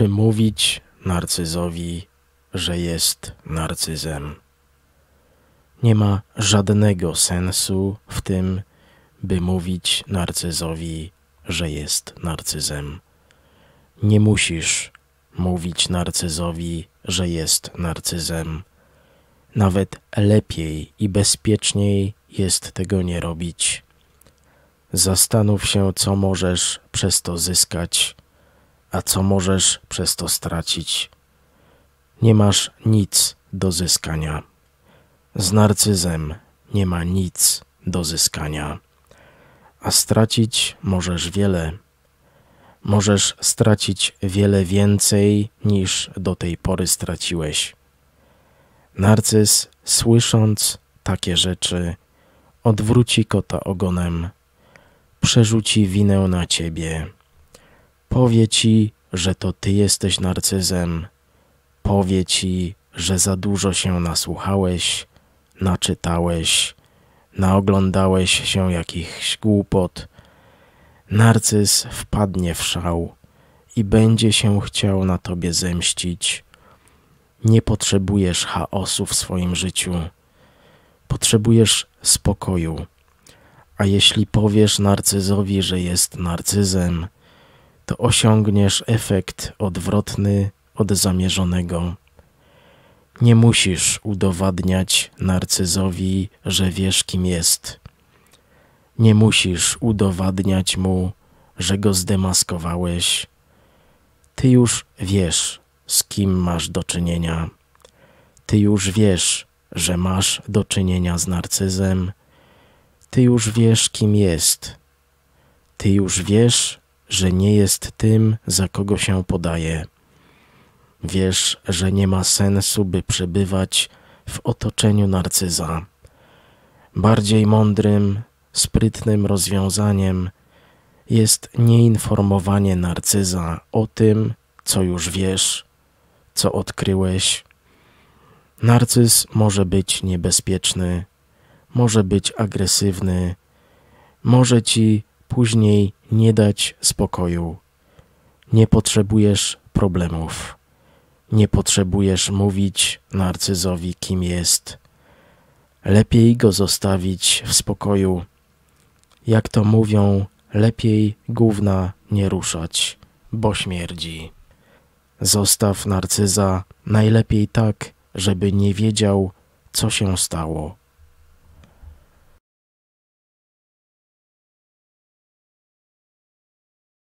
czy mówić narcyzowi, że jest narcyzem. Nie ma żadnego sensu w tym, by mówić narcyzowi, że jest narcyzem. Nie musisz mówić narcyzowi, że jest narcyzem. Nawet lepiej i bezpieczniej jest tego nie robić. Zastanów się, co możesz przez to zyskać a co możesz przez to stracić. Nie masz nic do zyskania. Z narcyzem nie ma nic do zyskania, a stracić możesz wiele. Możesz stracić wiele więcej niż do tej pory straciłeś. Narcyz, słysząc takie rzeczy, odwróci kota ogonem, przerzuci winę na ciebie Powie ci, że to ty jesteś narcyzem. Powie ci, że za dużo się nasłuchałeś, naczytałeś, naoglądałeś się jakichś głupot. Narcyz wpadnie w szał i będzie się chciał na tobie zemścić. Nie potrzebujesz chaosu w swoim życiu. Potrzebujesz spokoju. A jeśli powiesz narcyzowi, że jest narcyzem, to osiągniesz efekt odwrotny od zamierzonego. Nie musisz udowadniać narcyzowi, że wiesz kim jest. Nie musisz udowadniać mu, że go zdemaskowałeś. Ty już wiesz, z kim masz do czynienia. Ty już wiesz, że masz do czynienia z narcyzem. Ty już wiesz, kim jest. Ty już wiesz, że nie jest tym, za kogo się podaje. Wiesz, że nie ma sensu, by przebywać w otoczeniu narcyza. Bardziej mądrym, sprytnym rozwiązaniem jest nieinformowanie narcyza o tym, co już wiesz, co odkryłeś. Narcyz może być niebezpieczny, może być agresywny, może ci później nie dać spokoju. Nie potrzebujesz problemów. Nie potrzebujesz mówić narcyzowi, kim jest. Lepiej go zostawić w spokoju. Jak to mówią, lepiej gówna nie ruszać, bo śmierdzi. Zostaw narcyza najlepiej tak, żeby nie wiedział, co się stało.